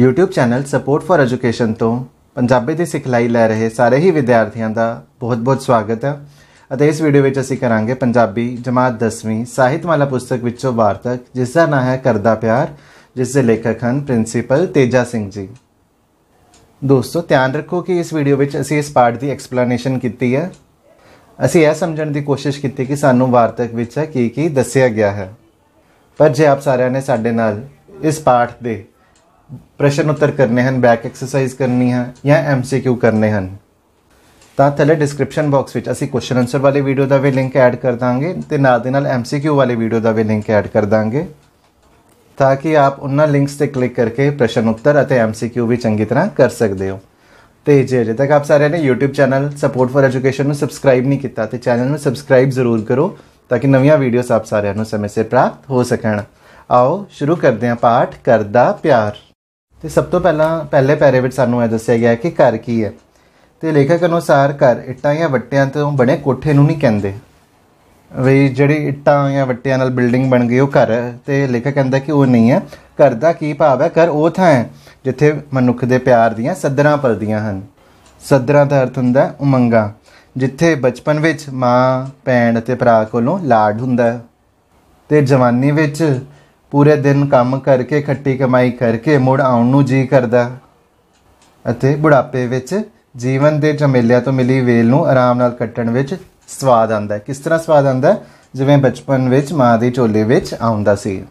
YouTube channel support for education ਤੋਂ ਪੰਜਾਬੀ ਦੀ ਸਿਖਲਾਈ ਲੈ ਰਹੇ ਸਾਰੇ ਹੀ ਵਿਦਿਆਰਥੀਆਂ ਦਾ ਬਹੁਤ-ਬਹੁਤ ਸਵਾਗਤ ਹੈ ਅਤੇ ਇਸ ਵੀਡੀਓ ਵਿੱਚ ਅਸੀਂ ਕਰਾਂਗੇ ਪੰਜਾਬੀ ਜਮਾਤ 10ਵੀਂ ਸਾਹਿਤਮਾਲਾ ਪੁਸਤਕ ਵਿੱਚੋਂ ਵਾਰਤਕ ਜਿਸ ਦਾ ਨਾਮ ਹੈ ਕਰਦਾ ਪਿਆਰ ਜਿਸ ਦੇ ਲੇਖਕ ਹਨ ਪ੍ਰਿੰਸੀਪਲ ਤੇਜਾ ਸਿੰਘ ਜੀ ਦੋਸਤੋ ਧਿਆਨ ਰੱਖੋ ਕਿ ਇਸ ਵੀਡੀਓ ਵਿੱਚ ਅਸੀਂ ਇਸ ਪਾਰਟ ਦੀ ਐਕਸਪਲੇਨੇਸ਼ਨ ਕੀਤੀ ਹੈ ਅਸੀਂ ਇਹ ਸਮਝਣ ਦੀ ਕੋਸ਼ਿਸ਼ ਕੀਤੀ ਕਿ ਸਾਨੂੰ ਵਾਰਤਕ ਵਿੱਚ ਕੀ ਕੀ ਦੱਸਿਆ ਗਿਆ ਹੈ ਪਰ ਜੇ ਆਪ ਸਾਰਿਆਂ ਨੇ ਸਾਡੇ ਨਾਲ ਇਸ ਪਾਠ ਦੇ ਪ੍ਰੈਸ਼ਰ ਉੱਤਰ ਕਰਨੇ ਹਨ ਬੈਕ ਐਕਸਰਸਾਈਜ਼ ਕਰਨੀ ਹੈ ਜਾਂ ਐਮਸੀਕਿਊ ਕਰਨੇ ਹਨ ਤਾਂ ਥੱਲੇ ਡਿਸਕ੍ਰਿਪਸ਼ਨ ਬਾਕਸ ਵਿੱਚ ਅਸੀਂ ਕੁਐਸਚਨ ਆਨਸਰ ਵਾਲੇ ਵੀਡੀਓ ਦਾ ਵੀ ਲਿੰਕ ਐਡ ਕਰ ਦਾਂਗੇ ਤੇ ਨਾਲ ਦੇ ਨਾਲ ਐਮਸੀਕਿਊ ਵਾਲੇ ਵੀਡੀਓ ਦਾ ਵੀ ਲਿੰਕ ਐਡ ਕਰ ਦਾਂਗੇ ਤਾਂ ਕਿ ਆਪ ਉਹਨਾਂ ਲਿੰਕਸ ਤੇ ਕਲਿੱਕ ਕਰਕੇ ਪ੍ਰਸ਼ਨ ਉੱਤਰ ਅਤੇ ਐਮਸੀਕਿਊ ਵੀ ਚੰਗੀ ਤਰ੍ਹਾਂ ਕਰ ਸਕਦੇ ਹੋ ਤੇ ਜੇ ਅਜੇ ਤੱਕ ਆਪ ਸਾਰਿਆਂ ਨੇ YouTube channel support for education ਨੂੰ ਸਬਸਕ੍ਰਾਈਬ ਨਹੀਂ ਕੀਤਾ ਤੇ ਚੈਨਲ ਨੂੰ ਸਬਸਕ੍ਰਾਈਬ ਜ਼ਰੂਰ ਕਰੋ ਤਾਂ ਕਿ ਨਵੀਆਂ ਵੀਡੀਓਜ਼ ਆਪ ਸਾਰਿਆਂ ਨੂੰ ਸਮੇਂ ਸਿਰ ਪ੍ਰਾਪਤ ਹੋ ਸਕਣ ਆਓ ਸ਼ੁਰੂ ਕਰਦੇ ਹਾਂ ਪਾਠ ਕਰਦਾ ਪਿਆਰ ਤੇ ਸਭ ਤੋਂ ਪਹਿਲਾਂ ਪਹਿਲੇ ਪੈਰੇ ਵਿੱਚ ਸਾਨੂੰ ਇਹ ਦੱਸਿਆ ਗਿਆ ਕਿ ਘਰ ਕੀ ਹੈ ਤੇ ਲੇਖਕ ਅਨੁਸਾਰ ਘਰ ਇੱਟਾਂ ਜਾਂ ਵੱਟਿਆਂ ਤੋਂ ਬਣੇ ਕੋਠੇ ਨੂੰ ਨਹੀਂ ਕਹਿੰਦੇ ਵੀ ਜਿਹੜੀ ਇੱਟਾਂ ਜਾਂ ਵੱਟਿਆਂ ਨਾਲ ਬਿਲਡਿੰਗ ਬਣ ਗਈ ਉਹ ਘਰ ਤੇ ਲੇਖਕ ਕਹਿੰਦਾ ਕਿ ਉਹ ਨਹੀਂ ਹੈ ਘਰ ਦਾ ਕੀ ਭਾਵ ਹੈ ਘਰ ਉਹ ਥਾਂ ਹੈ ਜਿੱਥੇ ਮਨੁੱਖ ਦੇ ਪਿਆਰ ਦੀਆਂ ਸਦਰਾਂ ਪਲਦੀਆਂ ਹਨ ਸਦਰਾਂ ਦਾ ਅਰਥ ਹੁੰਦਾ ਉਮੰਗਾ ਜਿੱਥੇ ਬਚਪਨ ਵਿੱਚ ਮਾਂ ਭੈਣ ਅਤੇ ਭਰਾ ਕੋਲੋਂ ਲਾਡ ਹੁੰਦਾ ਤੇ ਜਵਾਨੀ ਵਿੱਚ ਪੂਰੇ ਦਿਨ ਕੰਮ ਕਰਕੇ ਖੱਟੀ ਕਮਾਈ ਕਰਕੇ ਮੁੜ ਆਉਣ ਨੂੰ ਜੀ ਕਰਦਾ ਅਤੇ ਬੁਢਾਪੇ ਵਿੱਚ ਜੀਵਨ ਦੇ ਝਮੇਲਿਆਂ ਤੋਂ ਮਿਲੀ ਵੇਲ ਨੂੰ ਆਰਾਮ ਨਾਲ ਕੱਟਣ ਵਿੱਚ ਸਵਾਦ ਆਉਂਦਾ ਹੈ ਕਿਸ ਤਰ੍ਹਾਂ ਸਵਾਦ ਆਉਂਦਾ ਜਿਵੇਂ ਬਚਪਨ ਵਿੱਚ ਮਾਂ ਦੀ ਝੋਲੇ ਵਿੱਚ ਆਉਂਦਾ ਸੀ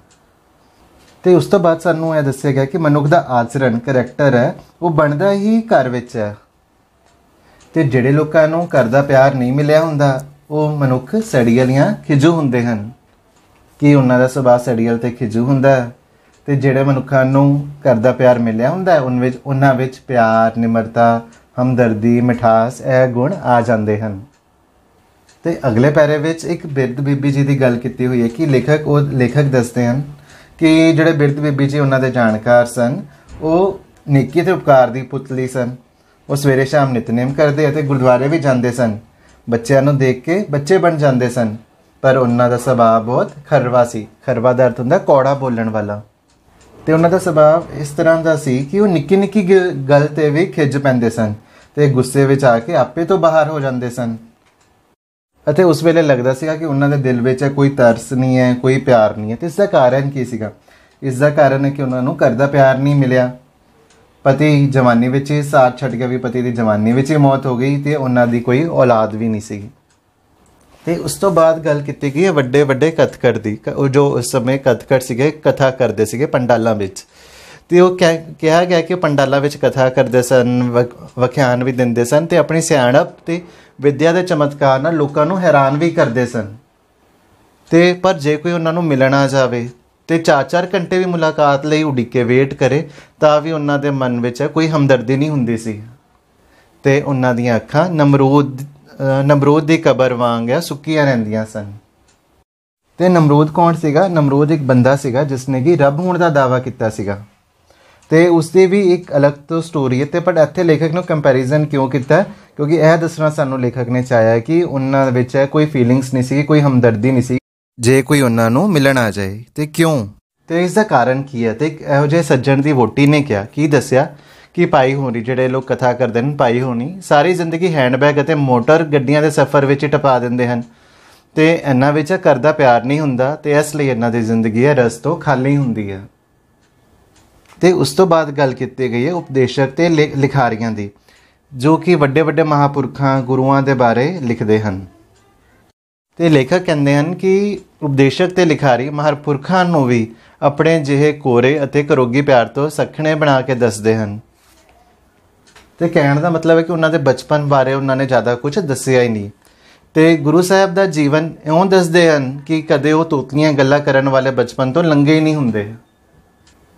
ਤੇ ਉਸ ਤੋਂ ਬਾਅਦ ਸਾਨੂੰ ਇਹ ਦੱਸਿਆ ਗਿਆ ਕਿ ਮਨੁੱਖ ਦਾ ਆਚਰਣ ਕੈਰੈਕਟਰ ਹੈ ਉਹ ਬਣਦਾ ਹੀ ਘਰ ਵਿੱਚ ਹੈ ਤੇ ਜਿਹੜੇ ਲੋਕਾਂ ਨੂੰ ਘਰ ਦਾ ਪਿਆਰ ਨਹੀਂ ਮਿਲਿਆ ਹੁੰਦਾ ਉਹ ਮਨੁੱਖ ਸੜੀ ਵਾਲੀਆਂ ਖਿਜੂ ਹੁੰਦੇ ਹਨ ਕੀ ਉਹਨਾਂ ਦਾ ਸੁਭਾਅ ਸੜੀਅਲ ਤੇ ਖਿਜੂ ਹੁੰਦਾ ਹੈ ਤੇ ਜਿਹੜੇ ਮਨੁੱਖਾਂ ਨੂੰ ਘਰ ਦਾ ਪਿਆਰ ਮਿਲਿਆ ਹੁੰਦਾ ਉਹਨਾਂ ਵਿੱਚ ਉਹਨਾਂ ਵਿੱਚ ਪਿਆਰ ਨਿਮਰਤਾ ਹਮਦਰਦੀ ਮਿਠਾਸ ਇਹ ਗੁਣ ਆ ਜਾਂਦੇ ਹਨ ਤੇ ਅਗਲੇ ਪੈਰੇ ਵਿੱਚ ਇੱਕ ਬਿਰਧ ਬੀਬੀ ਜੀ ਦੀ ਗੱਲ ਕੀਤੀ ਹੋਈ ਹੈ ਕਿ ਲੇਖਕ ਉਹ ਲੇਖਕ ਦੱਸਦੇ ਹਨ ਕਿ ਜਿਹੜੇ ਬਿਰਧ ਬੀਬੀ ਜੀ ਉਹਨਾਂ ਦੇ ਜਾਣਕਾਰ ਸਨ ਉਹ ਨੇਕੀ ਤੇ ਉਪਕਾਰ ਦੀ ਪੁਤਲੀ ਸਨ ਉਹ ਸਵੇਰੇ ਸ਼ਾਮ ਨਿਤਨੇਮ ਕਰਦੇ ਅਤੇ ਗੁਰਦੁਆਰੇ ਵੀ ਜਾਂਦੇ ਸਨ ਬੱਚਿਆਂ ਨੂੰ ਦੇਖ ਕੇ ਬੱਚੇ ਬਣ ਜਾਂਦੇ ਸਨ ਪਰ ਉਹਨਾਂ ਦਾ ਸੁਭਾਅ ਬਹੁਤ ਖਰਵਾ ਸੀ ਖਰਵਾ ਦਾ ਅਰਥ ਹੁੰਦਾ ਕੋੜਾ ਬੋਲਣ ਵਾਲਾ ਤੇ ਉਹਨਾਂ ਦਾ ਸੁਭਾਅ ਇਸ ਤਰ੍ਹਾਂ ਦਾ ਸੀ ਕਿ ਉਹ ਨਿੱਕੀ ਨਿੱਕੀ ਗੱਲ ਤੇ ਵੀ ਖਿੱਜ ਪੈਂਦੇ ਸਨ ਤੇ ਗੁੱਸੇ ਵਿੱਚ ਆ ਕੇ ਆਪੇ ਤੋਂ ਬਾਹਰ ਹੋ ਜਾਂਦੇ ਸਨ ਅਤੇ ਉਸ ਵੇਲੇ ਲੱਗਦਾ ਸੀਗਾ ਕਿ ਉਹਨਾਂ ਦੇ ਦਿਲ ਵਿੱਚ ਕੋਈ ਤਰਸ ਨਹੀਂ ਹੈ ਕੋਈ ਪਿਆਰ ਨਹੀਂ ਹੈ ਤੇ ਇਸ ਦਾ ਕਾਰਨ ਕੀ ਸੀਗਾ ਇਸ ਦਾ ਕਾਰਨ ਹੈ ਕਿ ਉਹਨਾਂ ਨੂੰ ਘਰ ਦਾ ਪਿਆਰ ਨਹੀਂ ਮਿਲਿਆ ਪਤੀ ਜਵਾਨੀ ਵਿੱਚ ਹੀ ਸਾਥ ਛੱਡ ਗਿਆ ਵੀ ਪਤੀ ਦੀ ਜਵਾਨੀ ਵਿੱਚ ਹੀ ਮੌਤ ਹੋ ਗਈ ਤੇ ਉਹਨਾਂ ਦੀ ਕੋਈ ਔਲਾਦ ਵੀ ਨਹੀਂ ਸੀਗੀ ਤੇ ਉਸ ਤੋਂ ਬਾਅਦ ਗੱਲ ਕੀਤੀ ਗਈ ਵੱਡੇ ਵੱਡੇ ਕਥਕੜ ਦੀ ਉਹ ਜੋ ਉਸ ਸਮੇਂ ਕਥਕੜ ਸੀਗੇ ਕਥਾ ਕਰਦੇ ਸੀਗੇ ਪੰਡਾਲਾਂ ਵਿੱਚ ਤੇ ਉਹ ਕਿਹਾ ਗਿਆ ਕਿ ਪੰਡਾਲਾਂ ਵਿੱਚ ਕਥਾ ਕਰਦੇ ਸਨ ਵਖਿਆਨ ਵੀ ਦਿੰਦੇ ਸਨ ਤੇ ਆਪਣੀ ਸਿਆਣਪ ਤੇ ਵਿਦਿਆ ਦੇ ਚਮਤਕਾਰ ਨਾਲ ਲੋਕਾਂ ਨੂੰ ਹੈਰਾਨ ਵੀ ਕਰਦੇ ਸਨ ਤੇ ਪਰ ਜੇ ਕੋਈ ਉਹਨਾਂ ਨੂੰ ਮਿਲਣ ਆ ਜਾਵੇ ਤੇ 4 ਚਾਰ ਘੰਟੇ ਵੀ ਮੁਲਾਕਾਤ ਲਈ ਉਡੀਕੇ ਵੇਟ ਕਰੇ ਤਾਂ ਵੀ ਉਹਨਾਂ ਦੇ ਮਨ ਵਿੱਚ ਕੋਈ ਹਮਦਰਦੀ ਨਹੀਂ ਹੁੰਦੀ ਸੀ ਤੇ ਉਹਨਾਂ ਦੀਆਂ ਅੱਖਾਂ ਨਮਰੂਦ ਨਮਰੂਦ ਦੀ ਕਬਰ ਵਾਂਗ ਹੈ ਸੁੱਕੀਆਂ ਰਹਿੰਦੀਆਂ ਸਨ ਤੇ ਨਮਰੂਦ ਕੌਣ ਸੀਗਾ ਨਮਰੂਦ ਇੱਕ ਬੰਦਾ ਸੀਗਾ ਜਿਸ ਨੇ ਕਿ ਰੱਬ ਹੋਣ ਦਾ ਦਾਵਾ ਕੀਤਾ ਸੀਗਾ ਤੇ ਉਸ ਦੀ ਵੀ ਇੱਕ ਅਲੱਗ ਤੋਂ ਸਟੋਰੀ ਹੈ ਤੇ ਪਰ ਇੱਥੇ ਲੇਖਕ ਨੇ ਕੰਪੈਰੀਜ਼ਨ ਕਿਉਂ ਕੀਤਾ ਕਿਉਂਕਿ ਇਹ ਦੱਸਣਾ ਸਾਨੂੰ ਲੇਖਕ ਨੇ ਚਾਹਿਆ ਕਿ ਉਹਨਾਂ ਵਿੱਚ ਕੋਈ ਫੀਲਿੰਗਸ ਨਹੀਂ ਸੀ ਕੋਈ ਹਮਦਰਦੀ ਨਹੀਂ ਸੀ ਜੇ ਕੋਈ ਉਹਨਾਂ ਨੂੰ ਮਿਲਣ ਆ ਜਾਏ ਤੇ ਕਿਉਂ ਤੇ ਇਸ ਦਾ ਕਾਰਨ ਕੀ ਹੈ ਤੇ ਇਹੋ ਜਿਹੇ ਸੱਜਣ ਦੀ ਵੋਟੀ ਨੇ ਕਿਹਾ ਕੀ ਦੱਸਿਆ ਕਿ ਭਾਈ ਹੋਣੀ ਜਿਹੜੇ ਲੋਕ ਕਥਾ ਕਰਦੇ ਨੇ ਭਾਈ ਹੋਣੀ ਸਾਰੀ ਜ਼ਿੰਦਗੀ ਹੈਂਡਬੈਗ ਅਤੇ ਮੋਟਰ ਗੱਡੀਆਂ ਦੇ ਸਫ਼ਰ ਵਿੱਚ ਟਪਾ ਦਿੰਦੇ ਹਨ ਤੇ ਇੰਨਾ ਵਿੱਚ ਘਰ ਦਾ ਪਿਆਰ ਨਹੀਂ ਹੁੰਦਾ ਤੇ ਇਸ ਲਈ ਇਹਨਾਂ ਦੀ ਜ਼ਿੰਦਗੀ ਹੈ ਰਸ ਤੋਂ ਖਾਲੀ ਹੁੰਦੀ ਹੈ ਤੇ ਉਸ ਤੋਂ ਬਾਅਦ ਗੱਲ ਕੀਤੀ ਗਈ ਹੈ ਉਪਦੇਸ਼ਕ ਤੇ ਲਿਖਾਰੀਆਂ ਦੀ ਜੋ ਕਿ ਵੱਡੇ ਵੱਡੇ ਮਹਾਪੁਰਖਾਂ ਗੁਰੂਆਂ ਦੇ ਬਾਰੇ ਲਿਖਦੇ ਹਨ ਤੇ ਲੇਖਕ ਕਹਿੰਦੇ ਹਨ ਕਿ ਉਪਦੇਸ਼ਕ ਤੇ ਲਿਖਾਰੀ ਮਹਾਪੁਰਖਾਂ ਨੂੰ ਵੀ ਆਪਣੇ ਜਿਹੇ ਕੋਰੇ ਅਤੇ ਕਰੋਗੀ ਪਿਆਰ ਤੋਂ ਸਖਣੇ ਬਣਾ ਕੇ ਦੱਸਦੇ ਹਨ ਤੇ ਕਹਿਣ ਦਾ ਮਤਲਬ ਹੈ ਕਿ ਉਹਨਾਂ ਦੇ ਬਚਪਨ ਬਾਰੇ ਉਹਨਾਂ ਨੇ ਜ਼ਿਆਦਾ ਕੁਝ ਦੱਸਿਆ ਹੀ ਨਹੀਂ ਤੇ ਗੁਰੂ ਸਾਹਿਬ ਦਾ ਜੀਵਨ ਇਉਂ ਦੱਸਦੇ ਹਨ ਕਿ ਕਦੇ ਉਹ ਤੋਤਲੀਆਂ ਗੱਲਾਂ ਕਰਨ ਵਾਲੇ ਬਚਪਨ ਤੋਂ ਲੰਘੇ ਹੀ ਨਹੀਂ ਹੁੰਦੇ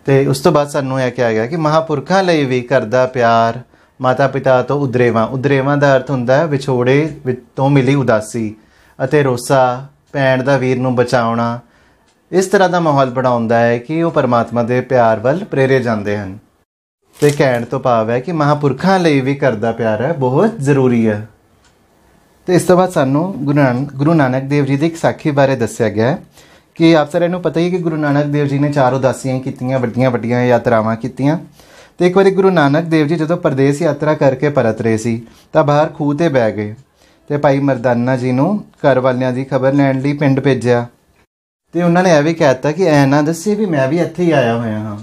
ਤੇ ਉਸ ਤੋਂ ਬਾਅਦ ਸਾਨੂੰ ਇਹ ਕਿਹਾ ਗਿਆ ਕਿ ਮਹਾਪੁਰਖਾਂ ਲਈ ਵੀ ਕਰਦਾ ਪਿਆਰ ਮਾਤਾ ਪਿਤਾ ਤੋਂ ਉਦਰੇਵਾ ਉਦਰੇਵਾ ਦਾ ਅਰਥ ਹੁੰਦਾ ਹੈ ਵਿਛੋੜੇ ਤੋਂ ਮਿਲੀ ਉਦਾਸੀ ਅਤੇ ਰੋਸਾ ਭੈਣ ਦਾ ਵੀਰ ਨੂੰ ਬਚਾਉਣਾ ਇਸ ਤਰ੍ਹਾਂ ਦਾ ਮਾਹੌਲ ਬਣਾਉਂਦਾ ਹੈ ਕਿ ਉਹ ਪਰਮਾਤਮਾ ਦੇ ਪਿਆਰ ਵੱਲ ਪ੍ਰੇਰੇ ਜਾਂਦੇ ਹਨ ਤੇ ਕਹਿਣ ਤੋਂ ਭਾਵ ਹੈ ਕਿ ਮਹਾਪੁਰਖਾਂ ਲਈ ਵੀ ਕਰਦਾ ਪਿਆਰ ਹੈ ਬਹੁਤ ਜ਼ਰੂਰੀ ਹੈ ਤੇ ਇਸ ਤੋਂ ਬਾਅਦ ਸਾਨੂੰ ਗੁਰੂ ਨਾਨਕ ਦੇਵ ਜੀ ਦੀ ਇੱਕ ਸਾਖੀ ਬਾਰੇ ਦੱਸਿਆ ਗਿਆ ਹੈ ਕਿ ਆਪ ਸਾਰਿਆਂ ਨੂੰ ਪਤਾ ਹੀ ਹੈ ਕਿ ਗੁਰੂ ਨਾਨਕ ਦੇਵ ਜੀ ਨੇ ਚਾਰ ਉਦਾਸੀਆਂ ਕੀਤੀਆਂ ਵੱਡੀਆਂ ਵੱਡੀਆਂ ਯਾਤਰਾਵਾਂ ਕੀਤੀਆਂ ਤੇ ਇੱਕ ਵਾਰੀ ਗੁਰੂ ਨਾਨਕ ਦੇਵ ਜੀ ਜਦੋਂ ਪਰਦੇਸ ਯਾਤਰਾ ਕਰਕੇ ਪਰਤ ਰਹੇ ਸੀ ਤਾਂ ਬਾਹਰ ਖੂਹ ਤੇ ਬਹਿ ਗਏ ਤੇ ਭਾਈ ਮਰਦਾਨਾ ਜੀ ਨੂੰ ਘਰ ਵਾਲਿਆਂ ਦੀ ਖਬਰ ਲੈਣ ਲਈ ਪਿੰਡ ਭੇਜਿਆ ਤੇ ਉਹਨਾਂ ਨੇ ਇਹ ਵੀ ਕਹਿਤਾ ਕਿ ਐ ਨਾ ਦੱਸੇ ਵੀ ਮੈਂ ਵੀ ਇੱਥੇ ਹੀ ਆਇਆ ਹੋਇਆ ਹਾਂ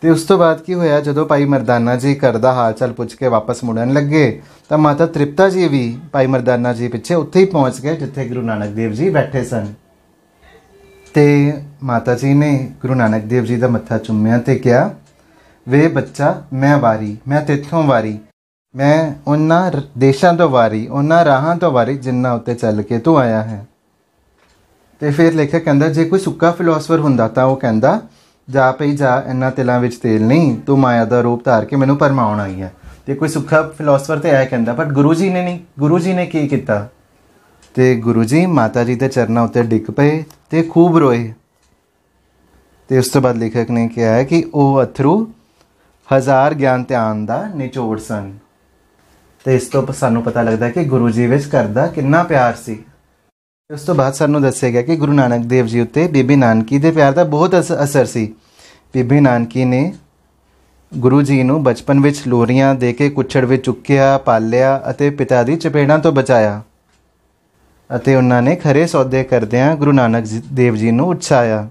ਤੇ ਉਸ ਤੋਂ ਬਾਅਦ ਕੀ ਹੋਇਆ ਜਦੋਂ ਭਾਈ ਮਰਦਾਨਾ ਜੀ ਘਰ ਦਾ ਹਾਲ ਚਾਲ ਪੁੱਛ ਕੇ ਵਾਪਸ ਮੁੜਨ ਲੱਗੇ ਤਾਂ ਮਾਤਾ ਤ੍ਰਿਪਤਾ ਜੀ ਵੀ ਭਾਈ ਮਰਦਾਨਾ ਜੀ ਪਿੱਛੇ ਉੱਥੇ ਹੀ ਪਹੁੰਚ ਗਏ ਜਿੱਥੇ ਗੁਰੂ ਨਾਨਕ ਦੇਵ ਜੀ ਬੈਠੇ ਸਨ ਤੇ ਮਾਤਾ ਜੀ ਨੇ ਗੁਰੂ ਨਾਨਕ ਦੇਵ ਜੀ ਦਾ ਮੱਥਾ ਚੁੰਮਿਆ ਤੇ ਕਿਹਾ ਵੇ ਬੱਚਾ ਮੈਂ ਵਾਰੀ ਮੈਂ ਤੇਥੋਂ ਵਾਰੀ ਮੈਂ ਉਹਨਾਂ ਦੇਸ਼ਾਂ ਤੋਂ ਵਾਰੀ ਉਹਨਾਂ ਰਾਹਾਂ ਤੋਂ ਵਾਰੀ ਜਿੰਨਾ ਉੱਤੇ ਚੱਲ ਕੇ ਤੂੰ ਆਇਆ ਹੈ ਤੇ ਫਿਰ ਲੇਖਕ ਕਹਿੰਦਾ ਜੇ ਕੋਈ ਸੁੱਕਾ ਫਿਲਾਸਫਰ ਹੁੰਦਾ ਤਾਂ ਉਹ ਕਹਿੰਦਾ ਜਾ ਪਈ ਜਾ ਇੰਨਾ ਤਿਲਾਂ ਵਿੱਚ ਤੇਲ ਨਹੀਂ ਤੂੰ ਮਾਇਆ ਦਾ ਰੂਪ ਧਾਰ ਕੇ ਮੈਨੂੰ ਪਰਮਾਉਣ ਆਈ ਹੈ ਤੇ ਕੋਈ ਸੁੱਖਾ ਫਿਲਾਸਫਰ ਤੇ ਆਇਆ ਕਹਿੰਦਾ ਬਟ ਗੁਰੂ ਜੀ ਨੇ ਨਹੀਂ ਗੁਰੂ ਜੀ ਨੇ ਕੀ ਕੀਤਾ ਤੇ ਗੁਰੂ ਜੀ ਮਾਤਾ ਜੀ ਦੇ ਚਰਨਾਂ ਉੱਤੇ ਡਿੱਗ ਪਏ ਤੇ ਖੂਬ ਰੋਏ ਤੇ ਉਸ ਤੋਂ ਬਾਅਦ ਲੇਖਕ ਨੇ ਕਿਹਾ ਹੈ ਕਿ ਉਹ ਅਥਰੂ ਹਜ਼ਾਰ ਗਿਆਨ ਧਿਆਨ ਦਾ ਨਿਚੋੜ ਸਨ ਤੇ ਇਸ ਤੋਂ ਸਾਨੂੰ ਪਤਾ ਲੱਗਦਾ ਕਿ ਗੁਰੂ ਜੀ ਵਿੱਚ ਕਰਦਾ ਕਿੰਨਾ ਪਿਆਰ ਸੀ ਉਸ ਤੋਂ ਬਾਅਦ ਸਾਨੂੰ ਦੱਸਿਆ ਗਿਆ ਕਿ ਗੁਰੂ ਨਾਨਕ ਦੇਵ ਜੀ ਉੱਤੇ ਬੀਬੀ ਨਾਨਕੀ ਦੇ ਪਿਆਰ ਦਾ ਬਹੁਤ ਅਸਰ ਸੀ ਬੀਬੀ ਨਾਨਕੀ ਨੇ ਗੁਰੂ ਜੀ ਨੂੰ ਬਚਪਨ ਵਿੱਚ ਲੋਰੀਆਂ ਦੇ ਕੇ ਕੁੱਛੜ ਵਿੱਚ ਚੁੱਕਿਆ ਪਾਲਿਆ ਅਤੇ ਪਿਤਾ ਦੀ ਚਪੇੜਾਂ ਤੋਂ ਬਚਾਇਆ ਅਤੇ ਉਹਨਾਂ ਨੇ ਖਰੇ ਸੌਦੇ ਕਰਦਿਆਂ ਗੁਰੂ ਨਾਨਕ ਦੇਵ ਜੀ ਨੂੰ ਉਚਾਇਆ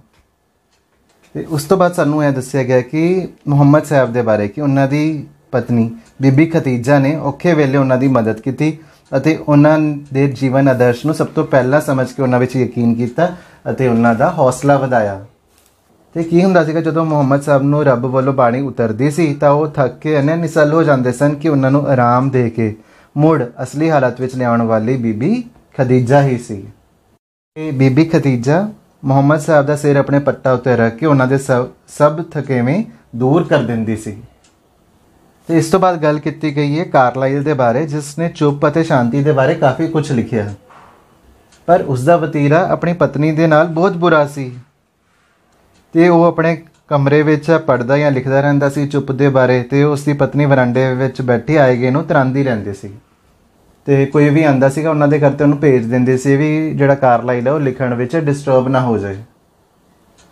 ਤੇ ਉਸ ਤੋਂ ਬਾਅਦ ਸਾਨੂੰ ਇਹ ਦੱਸਿਆ ਗਿਆ ਕਿ ਮੁਹੰਮਦ ਸਾਹਿਬ ਦੇ ਬਾਰੇ ਕਿ ਉਹਨਾਂ ਦੀ ਪਤਨੀ ਬੀਬੀ ਖਤੀਜਾ ਨੇ ਔਖੇ ਵੇਲੇ ਉਹਨਾਂ ਦੀ ਮਦਦ ਕੀਤੀ ਅਤੇ ਉਹਨਾਂ ਦੇ ਜੀਵਨ ਆਦਰਸ਼ ਨੂੰ ਸਭ ਤੋਂ ਪਹਿਲਾਂ ਸਮਝ ਕੇ ਉਹਨਾਂ ਵਿੱਚ ਯਕੀਨ ਕੀਤਾ ਅਤੇ ਉਹਨਾਂ ਦਾ ਹੌਸਲਾ ਵਧਾਇਆ ਤੇ ਕੀ ਹੁੰਦਾ ਸੀਗਾ ਜਦੋਂ ਮੁਹੰਮਦ ਸਾਹਿਬ ਨੂੰ ਰੱਬ ਵੱਲੋਂ ਬਾਣੀ ਉਤਰਦੀ ਸੀ ਤਾਂ ਉਹ ਥੱਕ ਕੇ ਅਨੇ ਨਿਸਲ ਹੋ ਜਾਂਦੇ ਸਨ ਕਿ ਉਹਨਾਂ ਨੂੰ ਆਰਾਮ ਦੇ ਕੇ ਮੁੜ ਅਸਲੀ ਹਾਲਤ ਵਿੱਚ ਲਿਆਉਣ ਵਾਲੀ ਬੀਬੀ ਖਦੀਜਾ ਹੀ ਸੀ ਇਹ ਬੀਬੀ ਖਦੀਜਾ ਮੁਹੰਮਦ ਸਾਹਿਬ ਦਾ ਸਿਰ ਆਪਣੇ ਪੱਟਾ ਉੱਤੇ ਰੱਖ ਕੇ ਉਹਨਾਂ ਦੇ ਸਭ ਥਕੇਵੇਂ ਦੂਰ ਕਰ ਦਿੰਦੀ ਸੀ ਤੇ ਇਸ ਤੋਂ ਬਾਅਦ ਗੱਲ ਕੀਤੀ ਗਈ ਹੈ ਕਾਰਲਾਈਲ ਦੇ ਬਾਰੇ ਜਿਸ ਨੇ ਚੁੱਪ ਅਤੇ ਸ਼ਾਂਤੀ ਦੇ ਬਾਰੇ ਕਾਫੀ ਕੁਝ ਲਿਖਿਆ ਪਰ ਉਸ ਦਾ ਵਤੀਰਾ ਆਪਣੀ ਪਤਨੀ ਦੇ ਨਾਲ ਬਹੁਤ ਬੁਰਾ ਸੀ ਤੇ ਉਹ ਆਪਣੇ ਕਮਰੇ ਵਿੱਚ ਪੜਦਾ ਜਾਂ ਲਿਖਦਾ ਰਹਿੰਦਾ ਸੀ ਚੁੱਪ ਦੇ ਬਾਰੇ ਤੇ ਉਸ ਦੀ ਪਤਨੀ ਵਰਾਂਡੇ ਵਿੱਚ ਬੈਠੀ ਗਏ ਨੂੰ ਤਰਾਂਦੀ ਰਹਿੰਦੀ ਸੀ ਤੇ ਕੋਈ ਵੀ ਆਂਦਾ ਸੀਗਾ ਉਹਨਾਂ ਦੇ ਘਰ ਤੇ ਉਹਨੂੰ ਭੇਜ ਦਿੰਦੇ ਸੀ ਵੀ ਜਿਹੜਾ ਕਾਰਲਾਈਲ ਹੈ ਉਹ ਲਿਖਣ ਵਿੱਚ ਡਿਸਟਰਬ ਨਾ ਹੋ ਜਾਏ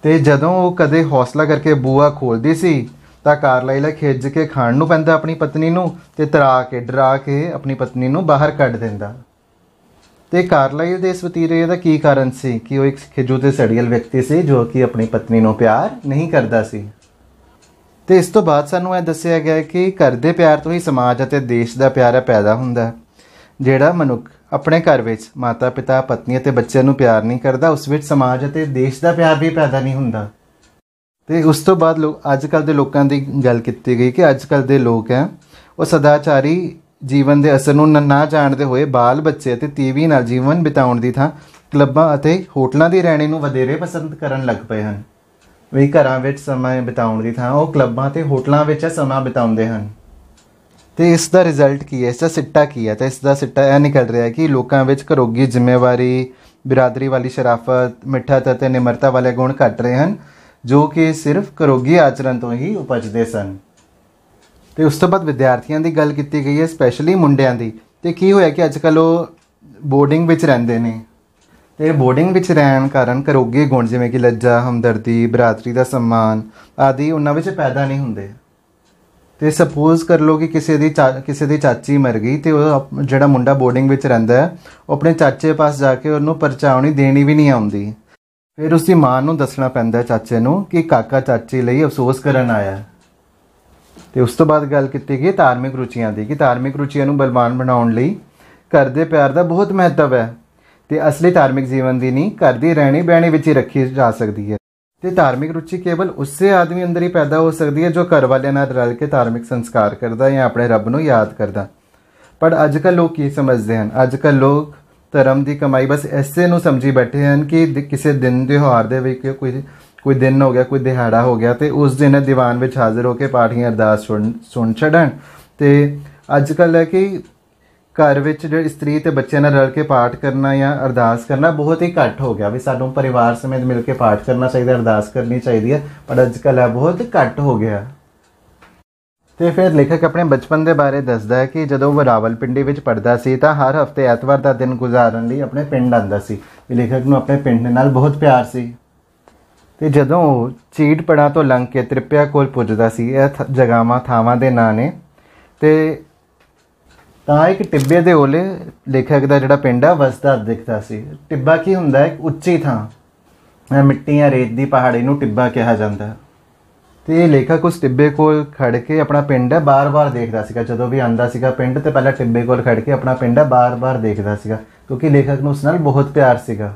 ਤੇ ਜਦੋਂ ਉਹ ਕਦੇ ਹੌਸਲਾ ਕਰਕੇ ਬੂਆ ਖੋਲਦੀ ਸੀ ਤਾਂ ਕਾਰਲਾਈਲ ਖਿੱਚ ਕੇ ਖਾਣ ਨੂੰ ਪੈਂਦਾ ਆਪਣੀ ਪਤਨੀ ਨੂੰ ਤੇ ਤਰਾ ਕੇ ਡਰਾ ਕੇ ਆਪਣੀ ਪਤਨੀ ਨੂੰ ਬਾਹਰ ਕੱਢ ਦਿੰਦਾ ਤੇ ਕਾਰਲਾਈਲ ਦੇ ਇਸ ਵਤੀਰੇ ਦਾ ਕੀ ਕਾਰਨ ਸੀ ਕਿ ਉਹ ਇੱਕ ਖਿਜੂ ਤੇ ਸੜੀਅਲ ਵਿਅਕਤੀ ਸੀ ਜੋ ਕਿ ਆਪਣੀ ਪਤਨੀ ਨੂੰ ਪਿਆਰ ਨਹੀਂ ਕਰਦਾ ਸੀ ਤੇ ਇਸ ਤੋਂ ਬਾਅਦ ਸਾਨੂੰ ਇਹ ਦੱਸਿਆ ਗਿਆ ਕਿ ਘਰ ਦੇ ਪਿਆਰ ਤੋਂ ਹੀ ਸਮਾਜ ਅਤੇ ਦੇਸ਼ ਦਾ ਪਿਆਰ ਪੈਦਾ ਹੁੰਦਾ ਜਿਹੜਾ ਮਨੁੱਖ ਆਪਣੇ ਘਰ ਵਿੱਚ ਮਾਤਾ ਪਿਤਾ ਪਤਨੀ ਅਤੇ ਬੱਚਿਆਂ ਨੂੰ ਪਿਆਰ ਨਹੀਂ ਕਰਦਾ ਉਸ ਵਿੱਚ ਸਮਾਜ ਅਤੇ ਦੇਸ਼ ਦਾ ਪਿਆਰ ਵੀ ਪੈਦਾ ਨਹੀਂ ਹੁੰਦਾ ਤੇ ਉਸ ਤੋਂ ਬਾਅਦ ਲੋਕ ਅੱਜ ਕੱਲ ਦੇ ਲੋਕਾਂ ਦੀ ਗੱਲ ਕੀਤੀ ਗਈ ਕਿ ਅੱਜ ਕੱਲ ਦੇ ਲੋਕ ਹੈ ਉਹ ਸਦਾਚਾਰੀ ਜੀਵਨ ਦੇ ਅਸਰ ਨੂੰ ਨਾ ਜਾਣਦੇ ਹੋਏ ਬਾਲ ਬੱਚੇ ਅਤੇ ਟੀਵੀ ਨਾਲ ਜੀਵਨ ਬਿਤਾਉਣ ਦੀ ਥਾਂ ਕਲੱਬਾਂ ਅਤੇ ਹੋਟਲਾਂ ਦੀ ਰਹਿਣੀ ਨੂੰ ਵਧੇਰੇ ਪਸੰਦ ਕਰਨ ਲੱਗ ਪਏ ਹਨ ਵੀ ਘਰਾਂ ਵਿੱਚ ਸਮਾਂ ਬਿਤਾਉਣ ਦੀ ਥਾਂ ਉਹ ਕਲੱਬਾਂ ਤੇ ਹੋਟਲਾਂ ਵਿੱਚ ਸਮਾਂ ਬਿਤਾਉਂਦੇ ਹਨ ਤੇ ਇਸ ਦਾ ਰਿਜ਼ਲਟ ਕੀ ਹੈ ਇਸ ਦਾ ਸਿੱਟਾ ਕੀ ਹੈ ਤਾਂ ਇਸ ਦਾ ਸਿੱਟਾ ਇਹ ਨਿਕਲ ਰਿਹਾ ਹੈ ਕਿ ਲੋਕਾਂ ਵਿੱਚ ਘਰੋਗੀ ਜ਼ਿੰਮੇਵਾਰੀ ਬਰਾਦਰੀ ਵਾਲੀ ਸ਼ਰਾਫਤ ਮਿੱਠਾ ਤੇ ਨਿਮਰਤਾ ਵਾਲੇ ਗੁਣ ਘਟ ਰਹੇ ਹਨ ਜੋ ਕਿ ਸਿਰਫ ਕਰੋਗੀ ਆਚਰਨ ਤੋਂ ਹੀ ਉਪਜਦੇ ਸਨ ਤੇ ਉਸ ਤੋਂ ਬਾਅਦ ਵਿਦਿਆਰਥੀਆਂ ਦੀ ਗੱਲ ਕੀਤੀ ਗਈ ਹੈ ਸਪੈਸ਼ਲੀ ਮੁੰਡਿਆਂ ਦੀ ਤੇ ਕੀ ਹੋਇਆ ਕਿ ਅੱਜ ਕੱਲ ਉਹ ਬੋਰਡਿੰਗ ਵਿੱਚ ਰਹਿੰਦੇ ਨੇ ਤੇ ਬੋਰਡਿੰਗ ਵਿੱਚ ਰਹਿਣ ਕਾਰਨ ਕਰੋਗੇ ਗੁਣ ਜਿਵੇਂ ਕਿ ਲੱਜਾ ਹਮਦਰਦੀ ਬਰਾਦਰੀ ਦਾ ਸਨਮਾਨ ਆਦਿ ਉਹਨਾਂ ਵਿੱਚ ਪੈਦਾ ਨਹੀਂ ਹੁੰਦੇ ਤੇ ਸਪੋਜ਼ ਕਰ ਲਓ ਕਿ ਕਿਸੇ ਦੀ ਕਿਸੇ ਦੀ ਚਾਚੀ ਮਰ ਗਈ ਤੇ ਉਹ ਜਿਹੜਾ ਮੁੰਡਾ ਬੋਰਡਿੰਗ ਵਿੱਚ ਰਹਿੰਦਾ ਹੈ ਉਹ ਆਪਣੇ ਚਾਚੇ ਪਾਸ ਜਾ ਕੇ ਉਹਨੂੰ ਪਰਚਾਉਣੀ ਦੇਣੀ ਵੀ ਨਹੀਂ ਆਉਂਦੀ ਫਿਰ ਉਸ ਦੀ ਮਾਂ ਨੂੰ ਦੱਸਣਾ ਪੈਂਦਾ ਚਾਚੇ ਨੂੰ ਕਿ ਕਾਕਾ ਚਾਚੀ ਲਈ ਅਫਸੋਸ ਕਰਨ ਆਇਆ ਤੇ ਉਸ ਤੋਂ ਬਾਅਦ ਗੱਲ ਕੀਤੀ ਗਈ ਧਾਰਮਿਕ ਰੁਚੀਆਂ ਦੀ ਕਿ ਧਾਰਮਿਕ ਰੁਚੀਆਂ ਨੂੰ ਬਲਵਾਨ ਬਣਾਉਣ ਲਈ ਘਰ ਦੇ ਪਿਆਰ ਦਾ ਬਹੁਤ ਮਹੱਤਵ ਹੈ ਤੇ ਅਸਲੀ ਧਾਰਮਿਕ ਜੀਵਨ ਦੀ ਨਹੀਂ ਘਰ ਦੀ ਰਹਿਣੀ ਬਹਿਣੀ ਵਿੱਚ ਹੀ ਰੱਖੀ ਜਾ ਸਕਦੀ ਹੈ ਤੇ ਧਾਰਮਿਕ ਰੁਚੀ ਕੇਵਲ ਉਸੇ ਆਦਮੀ ਅੰਦਰ ਹੀ ਪੈਦਾ ਹੋ ਸਕਦੀ ਹੈ ਜੋ ਘਰ ਵਾਲਿਆਂ ਨਾਲ ਰਲ ਕੇ ਧਾਰਮਿਕ ਸੰਸਕਾਰ ਕਰਦਾ ਜਾਂ ਆਪਣੇ ਰੱਬ ਨੂੰ ਯਾਦ ਕਰਦਾ ਪਰ ਅੱਜ ਕੱਲ ਲੋਕ ਕੀ ਸਮਝਦੇ ਹਨ ਅੱਜ ਕੱਲ ਲੋਕ ਧਰਮ ਦੀ ਕਮਾਈ ਬਸ ਐਸੇ ਨੂੰ ਸਮਝੀ ਬੈਠੇ ਹਨ ਕਿ ਕਿਸੇ ਦਿਨ ਤਿਉਹਾਰ ਦੇ ਵਿੱਚ ਕੋਈ ਕੋਈ ਦਿਨ ਹੋ ਗਿਆ ਕੋਈ ਦਿਹਾੜਾ ਹੋ ਗਿਆ ਤੇ ਉਸ ਦਿਨ ਦੀਵਾਨ ਵਿੱਚ ਹਾਜ਼ਰ ਹੋ ਕੇ ਪਾਠੀਆਂ ਅਰਦਾਸ ਸੁਣ ਛੜਨ ਤੇ ਅੱਜ ਕੱਲ ਹੈ ਕਿ ਘਰ ਵਿੱਚ ਜਿਹੜੀ ਇਸਤਰੀ ਤੇ ਬੱਚੇ ਨਾਲ ਰਲ ਕੇ ਪਾਠ ਕਰਨਾ ਜਾਂ ਅਰਦਾਸ ਕਰਨਾ ਬਹੁਤ ਹੀ ਘੱਟ ਹੋ ਗਿਆ ਵੀ ਸਾਨੂੰ ਪਰਿਵਾਰ ਸਮੇਤ ਮਿਲ ਕੇ ਪਾਠ ਕਰਨਾ ਚਾਹੀਦਾ ਅਰਦਾਸ ਕਰਨੀ ਚਾਹੀਦੀ ਹੈ ਪਰ ਅੱਜ ਕੱਲ ਹੈ ਬਹੁਤ ਘੱਟ ਹੋ ਗਿਆ ਤੇ ਫਿਰ ਲੇਖਕ ਆਪਣੇ ਬਚਪਨ ਦੇ ਬਾਰੇ ਦੱਸਦਾ ਹੈ ਕਿ ਜਦੋਂ ਉਹ ਰਾਵਲਪਿੰਡੀ ਵਿੱਚ ਪੜਦਾ ਸੀ ਤਾਂ ਹਰ ਹਫਤੇ ਐਤਵਾਰ ਦਾ ਦਿਨ ਗੁਜ਼ਾਰਨ ਲਈ ਆਪਣੇ ਪਿੰਡ ਆਂਦਾ ਸੀ ਲੇਖਕ ਨੂੰ ਆਪਣੇ ਪਿੰਡ ਨਾਲ ਬਹੁਤ ਪਿਆਰ ਸੀ ਤੇ ਜਦੋਂ ਚੀਟ ਪੜਾ ਤੋਂ ਲੰਘ ਕੇ ਤ੍ਰਿਪਿਆ ਕੋਲ ਪੁੱਜਦਾ ਸੀ ਇਹ ਜਗਾਵਾਂ ਥਾਵਾਂ ਦੇ ਨਾਂ ਨੇ ਤੇ ਤਾਂ ਇੱਕ ਟਿੱਬੇ ਦੇ ਓਲੇ ਲੇਖਕ ਦਾ ਜਿਹੜਾ ਪਿੰਡ ਆ ਵਸਦਾ ਦਿਖਦਾ ਸੀ ਟਿੱਬਾ ਕੀ ਹੁੰਦਾ ਹੈ ਉੱਚੀ ਥਾਂ ਮਿੱਟੀ ਜਾਂ ਰੇਤ ਦੀ ਪਹਾੜੀ ਨੂੰ ਟਿੱਬਾ ਕਿਹਾ ਜਾਂਦਾ ਹੈ ਤੇ ਇਹ ਲੇਖਕ ਉਸ ਟਿੱਬੇ ਕੋਲ ਖੜ ਕੇ ਆਪਣਾ ਪਿੰਡ ਹੈ ਬਾਰ-ਬਾਰ ਦੇਖਦਾ ਸੀਗਾ ਜਦੋਂ ਵੀ ਆਂਦਾ ਸੀਗਾ ਪਿੰਡ ਤੇ ਪਹਿਲਾਂ ਟਿੱਬੇ ਕੋਲ ਖੜ ਕੇ ਆਪਣਾ ਪਿੰਡ ਹੈ ਬਾਰ-ਬਾਰ ਦੇਖਦਾ ਸੀਗਾ ਕਿਉਂਕਿ ਲੇਖਕ ਨੂੰ ਉਸ ਨਾਲ ਬਹੁਤ ਪਿਆਰ ਸੀਗਾ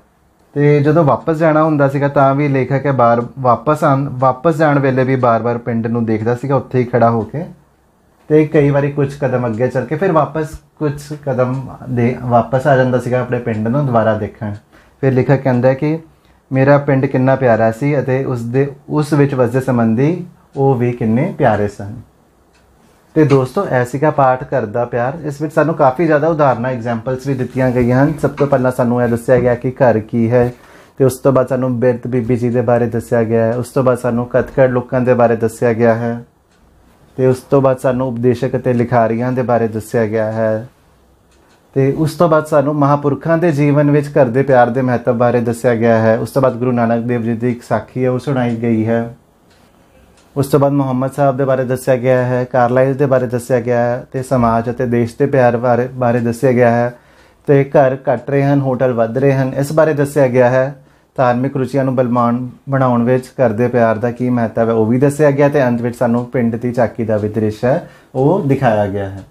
ਤੇ ਜਦੋਂ ਵਾਪਸ ਜਾਣਾ ਹੁੰਦਾ ਸੀਗਾ ਤਾਂ ਵੀ ਲੇਖਕ ਹੈ ਬਾਰ ਵਾਪਸ ਆਣ ਵਾਪਸ ਜਾਣ ਵੇਲੇ ਵੀ ਬਾਰ-ਬਾਰ ਪਿੰਡ ਨੂੰ ਦੇਖਦਾ ਸੀਗਾ ਉੱਥੇ ਹੀ ਖੜਾ ਹੋ ਕੇ ਤੇ ਕਈ ਵਾਰੀ ਕੁਝ ਕਦਮ ਅੱਗੇ ਚੱਲ ਕੇ ਫਿਰ ਵਾਪਸ ਕੁਝ ਕਦਮ ਦੇ ਵਾਪਸ ਆ ਜਾਂਦਾ ਸੀਗਾ ਆਪਣੇ ਪਿੰਡ ਨੂੰ ਦੁਬਾਰਾ ਦੇਖਣ ਫਿਰ ਲੇਖਕ ਕਹਿੰਦਾ ਕਿ ਮੇਰਾ ਪਿੰਡ ਕਿੰਨਾ ਪਿਆਰਾ ਸੀ ਅਤੇ ਉਸ ਦੇ ਉਸ ਵਿੱਚ ਵਸਦੇ ਸੰਬੰਧੀ ਉਹ ਵੀ ਕਿੰਨੇ ਪਿਆਰੇ ਸਨ ਤੇ ਦੋਸਤੋ ਐਸੀ ਕਾ ਪਾਠ ਕਰਦਾ ਪਿਆਰ ਇਸ ਵਿੱਚ ਸਾਨੂੰ ਕਾਫੀ ਜ਼ਿਆਦਾ ਉਦਾਹਰਨਾਂ ਐਗਜ਼ਾਮਪਲਸ ਵੀ ਦਿੱਤੀਆਂ ਗਈਆਂ ਹਨ ਸਭ ਤੋਂ ਪਹਿਲਾਂ ਸਾਨੂੰ ਇਹ ਦੱਸਿਆ ਗਿਆ ਕਿ ਘਰ ਕੀ ਹੈ ਤੇ ਉਸ ਤੋਂ ਬਾਅਦ ਸਾਨੂੰ ਬਿਰਤ ਬੀਬੀ ਜੀ ਦੇ ਬਾਰੇ ਦੱਸਿਆ ਗਿਆ ਹੈ ਉਸ ਤੋਂ ਬਾਅਦ ਸਾਨੂੰ ਕਤਕੜ ਲੋਕਾਂ ਦੇ ਬਾਰੇ ਦੱਸਿਆ ਗਿਆ ਹੈ ਤੇ ਉਸ ਤੋਂ ਬਾਅਦ ਸਾਨੂੰ ਉਪਦੇਸ਼ਕ ਅਤੇ ਲਿਖਾਰੀਆਂ ਦੇ ਬਾਰੇ ਦੱਸਿਆ ਗਿਆ ਹੈ ਤੇ ਉਸ ਤੋਂ ਬਾਅਦ ਸਾਨੂੰ ਮਹਾਪੁਰਖਾਂ ਦੇ ਜੀਵਨ ਵਿੱਚ ਘਰ ਦੇ ਪਿਆਰ ਦੇ ਮਹੱਤਵ ਬਾਰੇ ਦੱਸਿਆ ਗਿਆ ਹੈ ਉਸ ਤੋਂ ਬਾਅਦ ਗੁਰੂ ਨਾਨਕ ਦੇਵ ਜੀ ਦੀ ਇੱਕ ਸਾਖੀ ਹੈ ਉਹ ਸੁਣਾਈ ਗਈ ਹੈ ਉਸ ਤੋਂ ਬਾਅਦ ਮੁਹੰਮਦ ਸਾਹਿਬ ਦੇ ਬਾਰੇ ਦੱਸਿਆ ਗਿਆ ਹੈ ਕਾਰਲਾਈਲ ਦੇ ਬਾਰੇ ਦੱਸਿਆ ਗਿਆ ਹੈ ਤੇ ਸਮਾਜ ਅਤੇ ਦੇਸ਼ ਦੇ ਪਿਆਰ ਬਾਰੇ ਬਾਰੇ ਦੱਸਿਆ ਗਿਆ ਹੈ ਤੇ ਘਰ ਘਟ ਰਹੇ ਹਨ ਹੋਟਲ ਵੱਧ ਰਹੇ ਹਨ ਇਸ ਬਾਰੇ ਦੱਸਿਆ ਗਿਆ ਹੈ ਧਾਰਮਿਕ ਰੁਚੀਆਂ ਨੂੰ ਬਲਮਾਨ ਬਣਾਉਣ ਵਿੱਚ ਘਰ ਦੇ ਪਿਆਰ ਦਾ ਕੀ ਮਹੱਤਵ ਹੈ ਉਹ ਵੀ ਦੱਸਿਆ ਗਿਆ ਤੇ ਅੰਤ ਵਿੱਚ ਸਾਨੂੰ ਪਿੰਡ ਦੀ ਚਾਕੀ ਦਾ ਵਿਦ੍ਰਿਸ਼ ਹੈ ਉਹ ਦਿਖਾਇਆ ਗਿਆ ਹੈ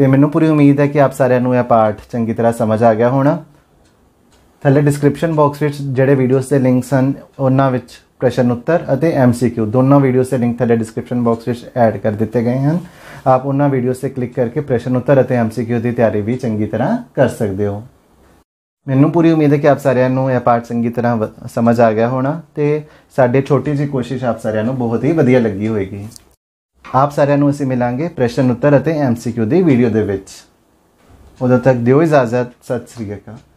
ਤੇ ਮੈਨੂੰ ਪੂਰੀ ਉਮੀਦ ਹੈ ਕਿ ਆਪ ਸਾਰਿਆਂ ਨੂੰ ਇਹ ਪਾਠ ਚੰਗੀ ਤਰ੍ਹਾਂ ਸਮਝ ਆ ਗਿਆ ਹੋਣਾ ਥੱਲੇ ਡਿਸਕ੍ਰਿਪਸ਼ਨ ਬਾਕਸ ਵਿੱਚ ਜਿਹੜੇ ਵੀਡੀਓਜ਼ ਦੇ ਲਿੰਕਸ ਹਨ ਉਹਨਾਂ ਵਿੱਚ ਪ੍ਰਸ਼ਨ ਉੱਤਰ ਅਤੇ ਐਮਸੀਕਿਊ ਦੋਨੋਂ ਵੀਡੀਓਜ਼ ਦੇ ਲਿੰਕ ਥੱਲੇ ਡਿਸਕ੍ਰਿਪਸ਼ਨ ਬਾਕਸ ਵਿੱਚ ਐਡ ਕਰ ਦਿੱਤੇ ਗਏ ਹਨ ਆਪ ਉਹਨਾਂ ਵੀਡੀਓਜ਼ ਤੇ ਕਲਿੱਕ ਕਰਕੇ ਪ੍ਰਸ਼ਨ ਉੱਤਰ ਅਤੇ ਐਮਸੀਕਿਊ ਦੀ ਤਿਆਰੀ ਵੀ ਚੰਗੀ ਤਰ੍ਹਾਂ ਕਰ ਸਕਦੇ ਹੋ ਮੈਨੂੰ ਪੂਰੀ ਉਮੀਦ ਹੈ ਕਿ ਆਪ ਸਾਰਿਆਂ ਨੂੰ ਇਹ ਪਾਠ ਚੰਗੀ ਤਰ੍ਹਾਂ ਸਮਝ ਆ ਗਿਆ ਹੋਣਾ ਤੇ ਸਾਡੇ ਛੋਟੀ ਜੀ ਕੋਸ਼ਿਸ਼ ਆਪ ਸਾਰਿਆਂ ਨੂੰ ਬਹੁਤ ਹੀ ਵਧੀਆ ਲੱਗੀ ਹੋਵੇਗੀ ਆਪ ਸਾਰਿਆਂ ਨੂੰ ਅਸੀਂ ਮਿਲਾਂਗੇ ਪ੍ਰਸ਼ਨ ਉੱਤਰ ਅਤੇ ਐਮਸੀਕਿਊ ਦੀ ਵੀਡੀਓ ਦੇ ਵਿੱਚ ਉਦੋਂ ਤੱਕ ਦਿਓ ਇਜਾਜ਼ਤ ਸਤਿ ਸ੍ਰੀ ਅਕਾਲ